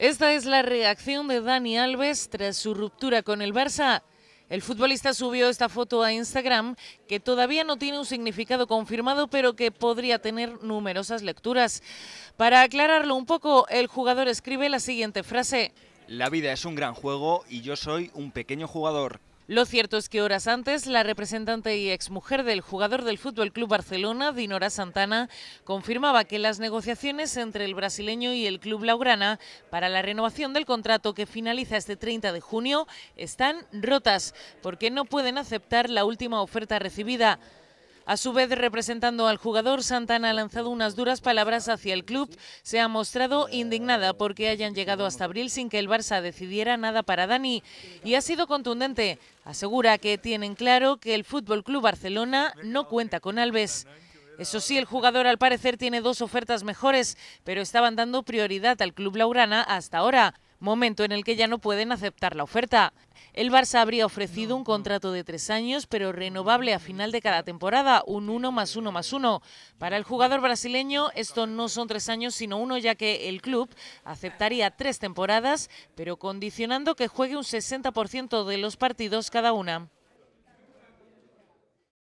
Esta es la reacción de Dani Alves tras su ruptura con el Barça. El futbolista subió esta foto a Instagram que todavía no tiene un significado confirmado, pero que podría tener numerosas lecturas. Para aclararlo un poco, el jugador escribe la siguiente frase. La vida es un gran juego y yo soy un pequeño jugador. Lo cierto es que horas antes, la representante y exmujer del jugador del Fútbol Club Barcelona, Dinora Santana, confirmaba que las negociaciones entre el brasileño y el club Laurana para la renovación del contrato que finaliza este 30 de junio están rotas, porque no pueden aceptar la última oferta recibida. A su vez, representando al jugador, Santana ha lanzado unas duras palabras hacia el club. Se ha mostrado indignada porque hayan llegado hasta abril sin que el Barça decidiera nada para Dani y ha sido contundente. Asegura que tienen claro que el Fútbol Club Barcelona no cuenta con Alves. Eso sí, el jugador al parecer tiene dos ofertas mejores, pero estaban dando prioridad al club laurana hasta ahora momento en el que ya no pueden aceptar la oferta. El Barça habría ofrecido un contrato de tres años, pero renovable a final de cada temporada, un 1 más 1 más 1. Para el jugador brasileño, esto no son tres años, sino uno, ya que el club aceptaría tres temporadas, pero condicionando que juegue un 60% de los partidos cada una.